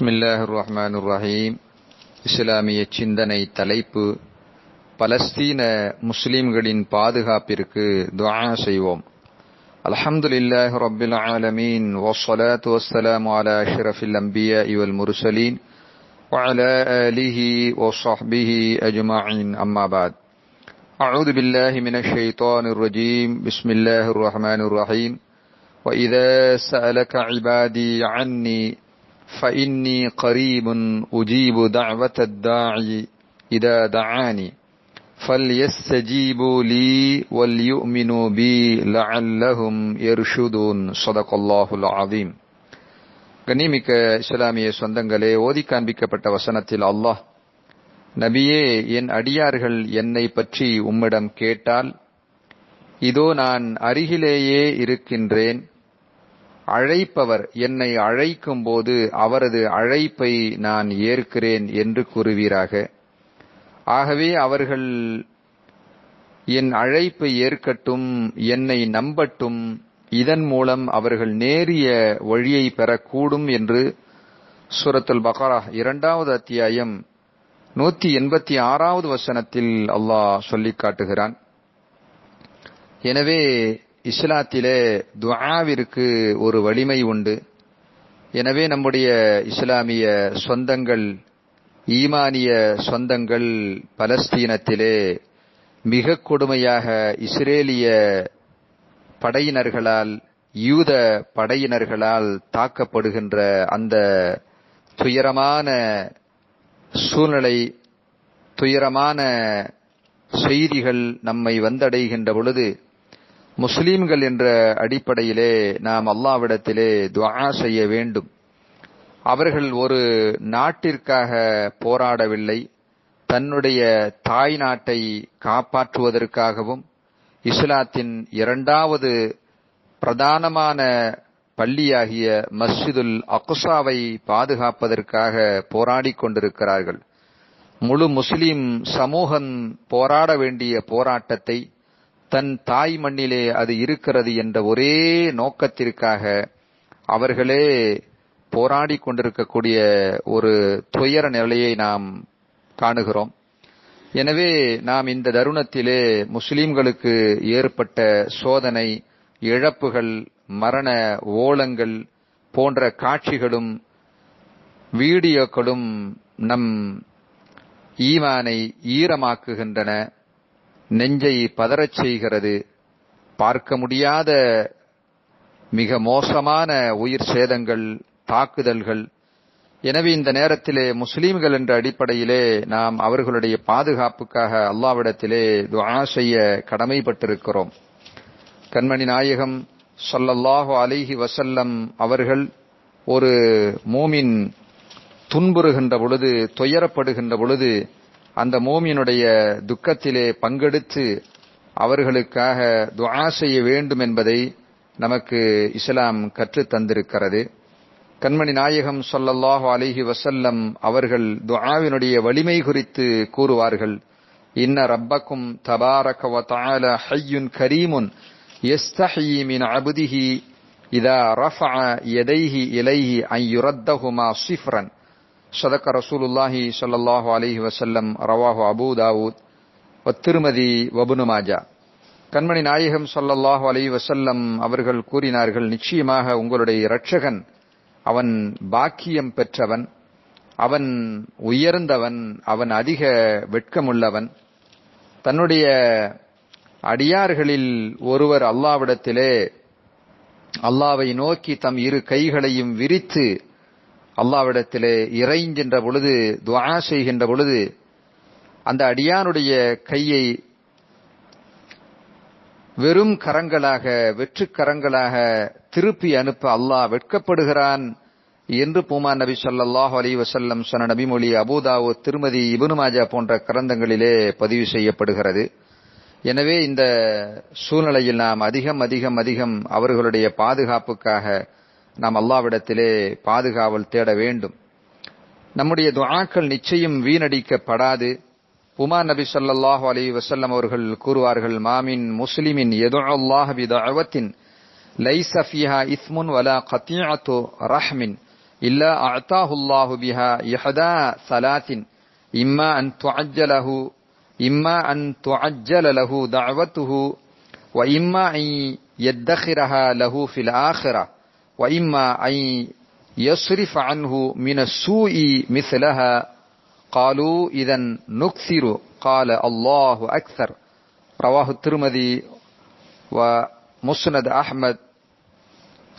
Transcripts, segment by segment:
بسم الله الرحمن الرحيم إسلامية چندنائي تلائپ پلسطين مسلم گلين پادغا پرك دعا سيوم الحمد لله رب العالمين والصلاة والسلام على شرف الأنبياء والمرسلين وعلى آله وصحبه أجمعين أما بعد أعوذ بالله من الشيطان الرجيم بسم الله الرحمن الرحيم وإذا سألك عبادي عني فإني قريب أجيب دعوة الداعي إذا دعاني فليستجيبوا لي وليؤمنوا بي لعلهم يرشدون صدق الله العظيم கண்ணிமிக்க இஸ்லாமிய சொந்தங்களே ஓதி காண்பிக்கப்பட்ட வசனத்தில் அல்லாஹ் நபியே என் அடியார்கள் என்னை பற்றி உம்மிடம் கேட்டால் இதோ நான் அருகிலேயே இருக்கின்றேன் அழைப்பவர் என்னை அழைக்கும் போது அவரது அழைப்பை நான் ஏற்கிறேன் என்று கூறுவீராக ஆகவே அவர்கள் என் அழைப்பை ஏற்கட்டும் என்னை நம்பட்டும் இதன் மூலம் அவர்கள் நேரிய வழியை பெறக்கூடும் என்று சுரத்துல் பகாரா இரண்டாவது அத்தியாயம் நூத்தி எண்பத்தி ஆறாவது வசனத்தில் அல்லாஹ் சொல்லி காட்டுகிறான் எனவே இஸ்லாத்திலே துஆவிற்கு ஒரு வலிமை உண்டு எனவே நம்முடைய இஸ்லாமிய சொந்தங்கள் ஈமானிய சொந்தங்கள் பலஸ்தீனத்திலே மிக கொடுமையாக இஸ்ரேலிய படையினர்களால் யூத படையினர்களால் தாக்கப்படுகின்ற அந்த துயரமான சூழ்நிலை துயரமான செய்திகள் நம்மை வந்தடைகின்ற பொழுது முஸ்லீம்கள் என்ற அடிப்படையிலே நாம் அல்லாவிடத்திலே துவா செய்ய வேண்டும் அவர்கள் ஒரு நாட்டிற்காக போராடவில்லை தன்னுடைய தாய் நாட்டை காப்பாற்றுவதற்காகவும் இஸ்லாத்தின் இரண்டாவது பிரதானமான பள்ளியாகிய மஸ்ஜிதுல் அக்சாவை பாதுகாப்பதற்காக போராடிக் கொண்டிருக்கிறார்கள் முழு முஸ்லீம் சமூகம் போராட வேண்டிய போராட்டத்தை தன் தாய் மண்ணிலே அது இருக்கிறது என்ற ஒரே நோக்கத்திற்காக அவர்களே போராடி கொண்டிருக்கக்கூடிய ஒரு துயர நிலையை நாம் காணுகிறோம் எனவே நாம் இந்த தருணத்திலே முஸ்லிம்களுக்கு ஏற்பட்ட சோதனை இழப்புகள் மரண ஓலங்கள் போன்ற காட்சிகளும் வீடியோக்களும் நம் ஈமானை ஈரமாக்குகின்றன நெஞ்சை பதறச் செய்கிறது பார்க்க முடியாத மிக மோசமான உயிர் சேதங்கள் தாக்குதல்கள் எனவே இந்த நேரத்திலே முஸ்லீம்கள் என்ற அடிப்படையிலே நாம் அவர்களுடைய பாதுகாப்புக்காக அல்லாவிடத்திலே துவா செய்ய கடமைப்பட்டிருக்கிறோம் கண்மணி நாயகம் சொல்லல்லாஹோ அலிஹி வசல்லம் அவர்கள் ஒரு மூமின் துன்புறுகின்ற பொழுது துயரப்படுகின்ற பொழுது அந்த மோமியனுடைய துக்கத்திலே பங்கெடுத்து அவர்களுக்காக துவா செய்ய வேண்டும் என்பதை நமக்கு இஸ்லாம் கற்றுத் தந்திருக்கிறது கண்மணி நாயகம் சொல்லல்லாஹு அலிஹி வசல்லம் அவர்கள் துவாவினுடைய வலிமை குறித்து கூறுவார்கள் இன்ன ரப்பக்கும் தபாரகவதால ஹையுன் ஹய்யுன் கரீமுன் எஸ் மின் அபுதிஹி இதா ரஃபஅ எதைஹி இலைஹி ஐயுரத்தகுமா சிஃப்ரன் صدق رسول الله صلى الله عليه وسلم رواه أبو داود والترمذي وابن ماجه கண்மணி நாயகம் சொல்லல்லாஹு அலி வசல்லம் அவர்கள் கூறினார்கள் நிச்சயமாக உங்களுடைய இரட்சகன் அவன் பாக்கியம் பெற்றவன் அவன் உயர்ந்தவன் அவன் அதிக வெட்கமுள்ளவன் தன்னுடைய அடியார்களில் ஒருவர் அல்லாவிடத்திலே அல்லாவை நோக்கி தம் இரு கைகளையும் விரித்து அல்லாவிடத்திலே இறைஞ்சின்ற பொழுது துவா செய்கின்ற பொழுது அந்த அடியானுடைய கையை வெறும் கரங்களாக வெற்றுக்கரங்களாக திருப்பி அனுப்ப அல்லாஹ் வெட்கப்படுகிறான் என்று பூமா நபி சொல்லாஹ் அலி வசல்லம் சொன்ன நபிமொழி அபுதாவோ திருமதி இபுனுமாஜா போன்ற கரந்தங்களிலே பதிவு செய்யப்படுகிறது எனவே இந்த சூழ்நிலையில் நாம் அதிகம் அதிகம் அதிகம் அவர்களுடைய பாதுகாப்புக்காக நாம் அல்லாவிடத்திலே பாதுகாவல் தேட வேண்டும் நம்முடைய துவாக்கள் நிச்சயம் வீணடிக்கப்படாது உமா நபி சல்லாஹு அலி வசல்லம் அவர்கள் கூறுவார்கள் மாமின் முஸ்லிமின் எதோ அல்லாஹ் பிதாவத்தின் லைசஃபியா இஸ்முன் வலா கத்தியாத்து ரஹ்மின் இல்லா அத்தாஹுல்லாஹு பிஹா யஹதா சலாத்தின் இம்மா அன் துஅஜ்ஜலஹு இம்மா அன் துஅஜ்ஜல லஹு தஅவத்துஹு வ இம்மா அன் யத்தஹிரஹா லஹு ஃபில் ஆஹிரா وإما أن يصرف عنه من السوء مثلها قالوا إذا نكثر قال الله أكثر رواه الترمذي ومسند أحمد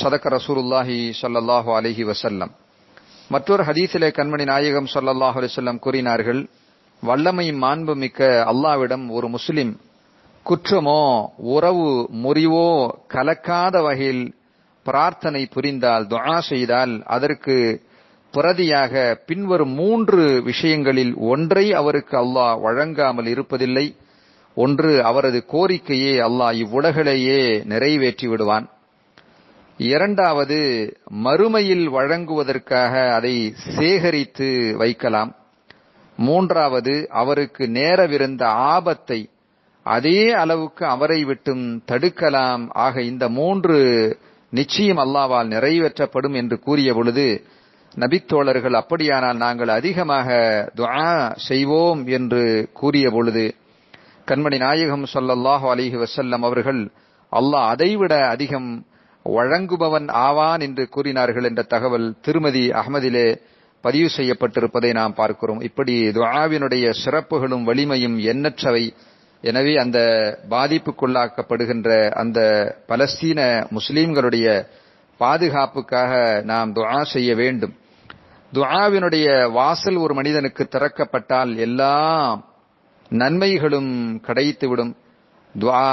சதக்க ரசூலுல்லாஹி சல்லாஹூ அலஹி வசல்லம் மற்றொரு ஹதீஸிலே கண்மணி நாயகம் சல்லாஹூ அலிசல்லம் கூறினார்கள் வல்லமை மாண்பு மிக்க அல்லாவிடம் ஒரு முஸ்லிம் குற்றமோ உறவு முறிவோ கலக்காத வகையில் பிரார்த்தனை புரிந்தால் துஆ செய்தால் அதற்கு பிரதியாக பின்வரும் மூன்று விஷயங்களில் ஒன்றை அவருக்கு அல்லாஹ் வழங்காமல் இருப்பதில்லை ஒன்று அவரது கோரிக்கையே அல்லாஹ் இவ்வுலகிலேயே நிறைவேற்றி விடுவான் இரண்டாவது மறுமையில் வழங்குவதற்காக அதை சேகரித்து வைக்கலாம் மூன்றாவது அவருக்கு நேரவிருந்த ஆபத்தை அதே அளவுக்கு அவரை விட்டும் தடுக்கலாம் ஆக இந்த மூன்று நிச்சயம் அல்லாவால் நிறைவேற்றப்படும் என்று கூறிய பொழுது நபித்தோழர்கள் அப்படியானால் நாங்கள் அதிகமாக துஆ செய்வோம் என்று கூறிய பொழுது கண்மணி நாயகம் சொல்லல்லாஹு அலிஹி வசல்லம் அவர்கள் அல்லாஹ் அதைவிட அதிகம் வழங்குபவன் ஆவான் என்று கூறினார்கள் என்ற தகவல் திருமதி அகமதிலே பதிவு செய்யப்பட்டிருப்பதை நாம் பார்க்கிறோம் இப்படி துஆவினுடைய சிறப்புகளும் வலிமையும் எண்ணற்றவை எனவே அந்த பாதிப்புக்குள்ளாக்கப்படுகின்ற அந்த பலஸ்தீன முஸ்லீம்களுடைய பாதுகாப்புக்காக நாம் துஆ செய்ய வேண்டும் துஆவினுடைய வாசல் ஒரு மனிதனுக்கு திறக்கப்பட்டால் எல்லா நன்மைகளும் கிடைத்துவிடும் துவா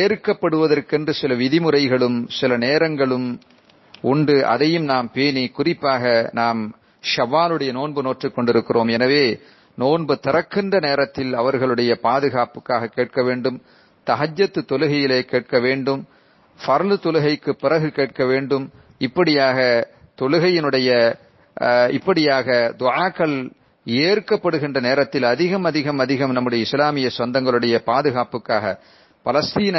ஏற்கப்படுவதற்கென்று சில விதிமுறைகளும் சில நேரங்களும் உண்டு அதையும் நாம் பேணி குறிப்பாக நாம் ஷவாலுடைய நோன்பு நோற்றுக் கொண்டிருக்கிறோம் எனவே நோன்பு திறக்கின்ற நேரத்தில் அவர்களுடைய பாதுகாப்புக்காக கேட்க வேண்டும் தஹஜத்து தொழுகையிலே கேட்க வேண்டும் ஃபர்லு தொழுகைக்கு பிறகு கேட்க வேண்டும் இப்படியாக தொழுகையினுடைய இப்படியாக துவாக்கள் ஏற்கப்படுகின்ற நேரத்தில் அதிகம் அதிகம் அதிகம் நம்முடைய இஸ்லாமிய சொந்தங்களுடைய பாதுகாப்புக்காக பலஸ்தீன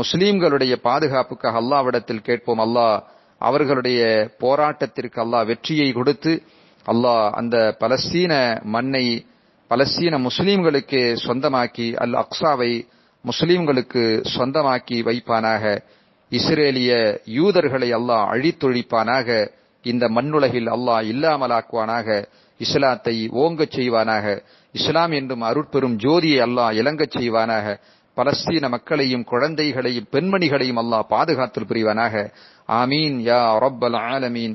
முஸ்லீம்களுடைய பாதுகாப்புக்காக அல்லாவிடத்தில் கேட்போம் அல்லாஹ் அவர்களுடைய போராட்டத்திற்கு அல்லாஹ் வெற்றியை கொடுத்து அல்லாஹ் அந்த பலஸ்தீன மண்ணை பலஸ்தீன முஸ்லீம்களுக்கு சொந்தமாக்கி அல் அக்ஸாவை முஸ்லீம்களுக்கு சொந்தமாக்கி வைப்பானாக இஸ்ரேலிய யூதர்களை அல்லாஹ் அழித்தொழிப்பானாக இந்த மண்ணுலகில் அல்லாஹ் இல்லாமலாக்குவானாக இஸ்லாத்தை ஓங்கச் செய்வானாக இஸ்லாம் என்றும் அருட்பெரும் ஜோதியை அல்லாஹ் இலங்கச் செய்வானாக பலஸ்தீன மக்களையும் குழந்தைகளையும் பெண்மணிகளையும் அல்லாஹ் பாதுகாத்தல் புரிவானாக ஆமீன் யா ரப்பல் ஆலமீன்